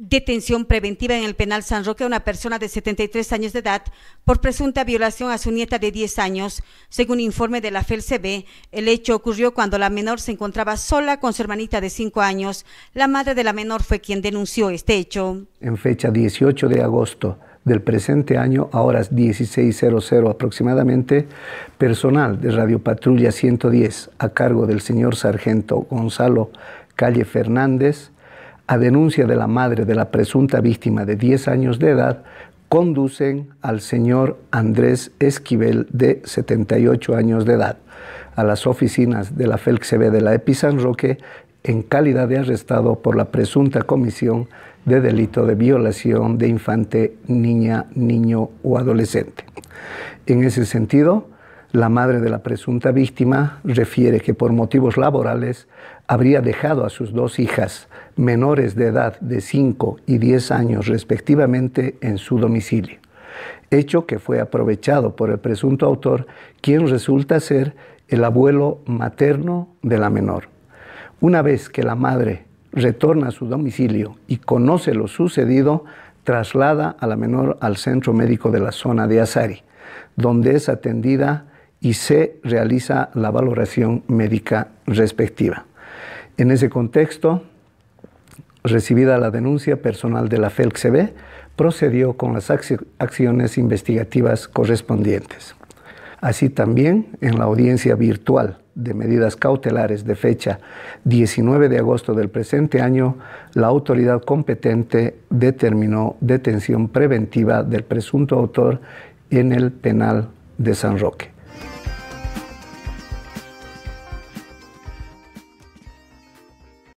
detención preventiva en el penal San Roque a una persona de 73 años de edad por presunta violación a su nieta de 10 años. Según informe de la FELCB, el hecho ocurrió cuando la menor se encontraba sola con su hermanita de 5 años. La madre de la menor fue quien denunció este hecho. En fecha 18 de agosto del presente año, a horas 16.00 aproximadamente, personal de Radio Patrulla 110 a cargo del señor sargento Gonzalo Calle Fernández a denuncia de la madre de la presunta víctima de 10 años de edad, conducen al señor Andrés Esquivel, de 78 años de edad, a las oficinas de la FELC-CB de la EPI Roque en calidad de arrestado por la presunta comisión de delito de violación de infante, niña, niño o adolescente. En ese sentido, la madre de la presunta víctima refiere que por motivos laborales habría dejado a sus dos hijas menores de edad de 5 y 10 años respectivamente en su domicilio, hecho que fue aprovechado por el presunto autor, quien resulta ser el abuelo materno de la menor. Una vez que la madre retorna a su domicilio y conoce lo sucedido, traslada a la menor al centro médico de la zona de Azari, donde es atendida y se realiza la valoración médica respectiva. En ese contexto, recibida la denuncia personal de la FELC-CB, procedió con las acciones investigativas correspondientes. Así también, en la audiencia virtual de medidas cautelares de fecha 19 de agosto del presente año, la autoridad competente determinó detención preventiva del presunto autor en el penal de San Roque.